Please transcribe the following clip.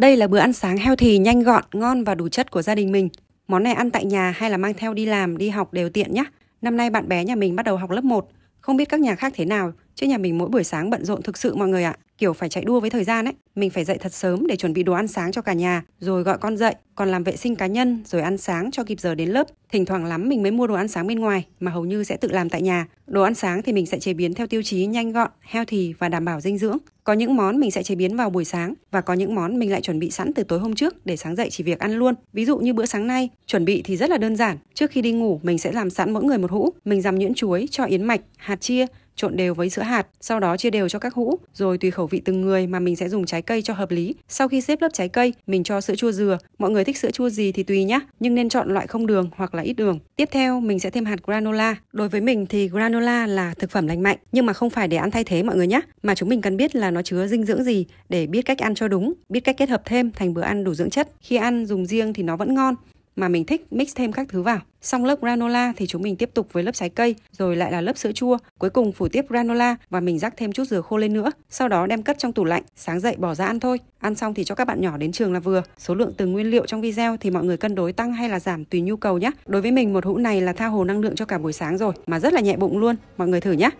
Đây là bữa ăn sáng heo healthy, nhanh gọn, ngon và đủ chất của gia đình mình. Món này ăn tại nhà hay là mang theo đi làm, đi học đều tiện nhé. Năm nay bạn bé nhà mình bắt đầu học lớp 1. Không biết các nhà khác thế nào, chứ nhà mình mỗi buổi sáng bận rộn thực sự mọi người ạ kiểu phải chạy đua với thời gian ấy. Mình phải dậy thật sớm để chuẩn bị đồ ăn sáng cho cả nhà, rồi gọi con dậy, còn làm vệ sinh cá nhân, rồi ăn sáng cho kịp giờ đến lớp. Thỉnh thoảng lắm mình mới mua đồ ăn sáng bên ngoài, mà hầu như sẽ tự làm tại nhà. Đồ ăn sáng thì mình sẽ chế biến theo tiêu chí nhanh gọn, healthy và đảm bảo dinh dưỡng. Có những món mình sẽ chế biến vào buổi sáng và có những món mình lại chuẩn bị sẵn từ tối hôm trước để sáng dậy chỉ việc ăn luôn. Ví dụ như bữa sáng nay, chuẩn bị thì rất là đơn giản. Trước khi đi ngủ, mình sẽ làm sẵn mỗi người một hũ. Mình dằm nhuyễn chuối, cho yến mạch, hạt chia, trộn đều với sữa hạt, sau đó chia đều cho các hũ, rồi tùy khẩu vị từng người mà mình sẽ dùng trái cây cho hợp lý. Sau khi xếp lớp trái cây, mình cho sữa chua dừa, mọi người thích sữa chua gì thì tùy nhé, nhưng nên chọn loại không đường hoặc là ít đường. Tiếp theo mình sẽ thêm hạt granola. Đối với mình thì granola là thực phẩm lành mạnh, nhưng mà không phải để ăn thay thế mọi người nhé, mà chúng mình cần biết là nó chứa dinh dưỡng gì để biết cách ăn cho đúng, biết cách kết hợp thêm thành bữa ăn đủ dưỡng chất. Khi ăn dùng riêng thì nó vẫn ngon mà mình thích mix thêm các thứ vào. Xong lớp granola thì chúng mình tiếp tục với lớp trái cây, rồi lại là lớp sữa chua. Cuối cùng phủ tiếp granola và mình rắc thêm chút dừa khô lên nữa. Sau đó đem cất trong tủ lạnh, sáng dậy bỏ ra ăn thôi. Ăn xong thì cho các bạn nhỏ đến trường là vừa. Số lượng từng nguyên liệu trong video thì mọi người cân đối tăng hay là giảm tùy nhu cầu nhé. Đối với mình một hũ này là tha hồ năng lượng cho cả buổi sáng rồi mà rất là nhẹ bụng luôn. Mọi người thử nhé.